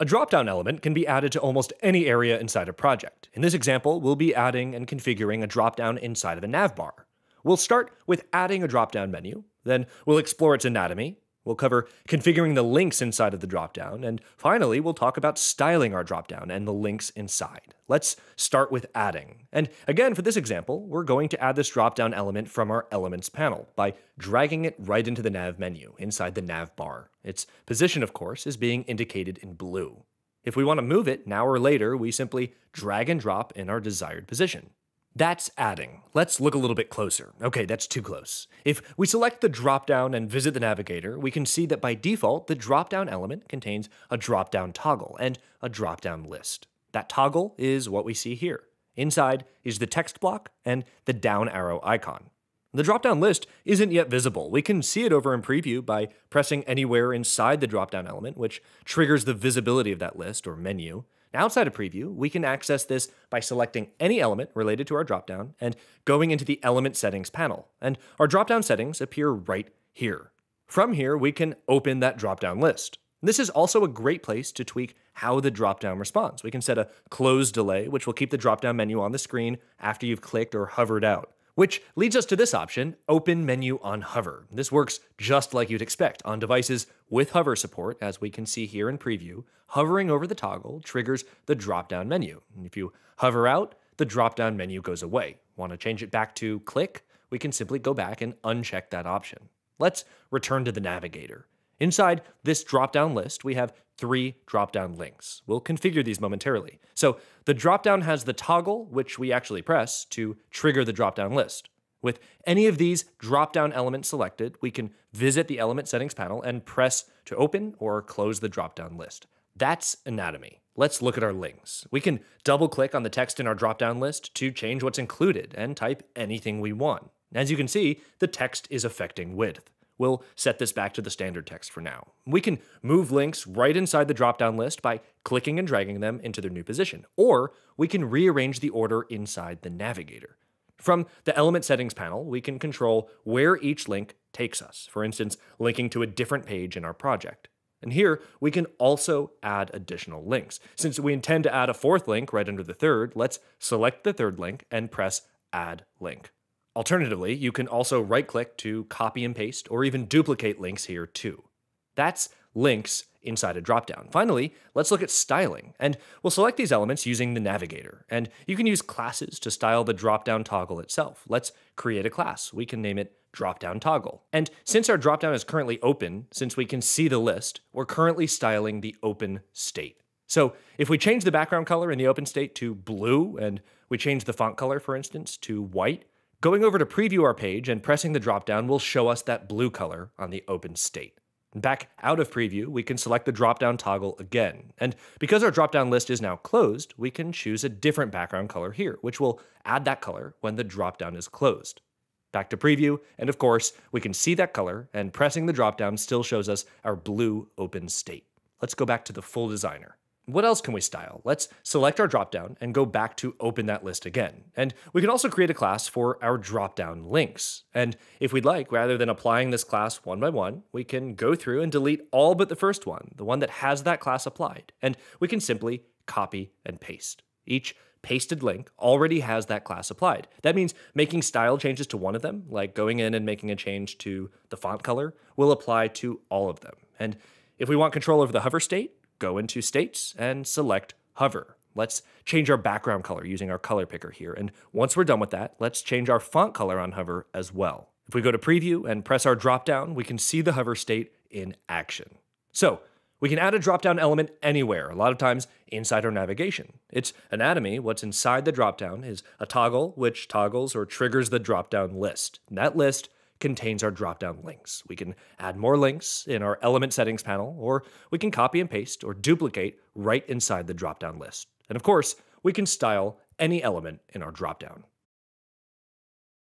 A dropdown element can be added to almost any area inside a project. In this example, we'll be adding and configuring a dropdown inside of a navbar. We'll start with adding a dropdown menu, then we'll explore its anatomy, We'll cover configuring the links inside of the dropdown, and finally, we'll talk about styling our dropdown and the links inside. Let's start with adding. And again, for this example, we're going to add this dropdown element from our Elements panel by dragging it right into the nav menu inside the nav bar. Its position, of course, is being indicated in blue. If we want to move it now or later, we simply drag and drop in our desired position. That's adding. Let's look a little bit closer. Okay, that's too close. If we select the dropdown and visit the navigator, we can see that by default, the dropdown element contains a dropdown toggle and a dropdown list. That toggle is what we see here. Inside is the text block and the down arrow icon. The dropdown list isn't yet visible. We can see it over in preview by pressing anywhere inside the dropdown element, which triggers the visibility of that list or menu. Now, outside of preview, we can access this by selecting any element related to our dropdown and going into the element settings panel. And our dropdown settings appear right here. From here, we can open that dropdown list. This is also a great place to tweak how the dropdown responds. We can set a close delay, which will keep the dropdown menu on the screen after you've clicked or hovered out. Which leads us to this option, Open Menu on Hover. This works just like you'd expect on devices with hover support, as we can see here in preview. Hovering over the toggle triggers the drop-down menu. And if you hover out, the drop-down menu goes away. Want to change it back to click? We can simply go back and uncheck that option. Let's return to the navigator. Inside this drop-down list, we have three drop-down links. We'll configure these momentarily. So the drop-down has the toggle, which we actually press, to trigger the drop-down list. With any of these drop-down elements selected, we can visit the element settings panel and press to open or close the drop-down list. That's anatomy. Let's look at our links. We can double-click on the text in our drop-down list to change what's included and type anything we want. As you can see, the text is affecting width. We'll set this back to the standard text for now. We can move links right inside the dropdown list by clicking and dragging them into their new position, or we can rearrange the order inside the navigator. From the element settings panel, we can control where each link takes us, for instance, linking to a different page in our project. And here, we can also add additional links. Since we intend to add a fourth link right under the third, let's select the third link and press Add Link. Alternatively, you can also right click to copy and paste or even duplicate links here too. That's links inside a dropdown. Finally, let's look at styling, and we'll select these elements using the navigator. And you can use classes to style the dropdown toggle itself. Let's create a class. We can name it dropdown toggle. And since our dropdown is currently open, since we can see the list, we're currently styling the open state. So if we change the background color in the open state to blue, and we change the font color, for instance, to white, Going over to preview our page and pressing the dropdown will show us that blue color on the open state. Back out of preview, we can select the dropdown toggle again. And because our dropdown list is now closed, we can choose a different background color here, which will add that color when the dropdown is closed. Back to preview, and of course, we can see that color, and pressing the dropdown still shows us our blue open state. Let's go back to the full designer. What else can we style? Let's select our dropdown and go back to open that list again. And we can also create a class for our dropdown links. And if we'd like, rather than applying this class one by one, we can go through and delete all but the first one, the one that has that class applied. And we can simply copy and paste. Each pasted link already has that class applied. That means making style changes to one of them, like going in and making a change to the font color, will apply to all of them. And if we want control over the hover state, go into states and select hover. Let's change our background color using our color picker here. And once we're done with that, let's change our font color on hover as well. If we go to preview and press our dropdown, we can see the hover state in action. So we can add a dropdown element anywhere, a lot of times inside our navigation. Its anatomy, what's inside the dropdown, is a toggle which toggles or triggers the dropdown list. And that list contains our drop-down links. We can add more links in our element settings panel, or we can copy and paste or duplicate right inside the drop-down list. And of course, we can style any element in our drop-down.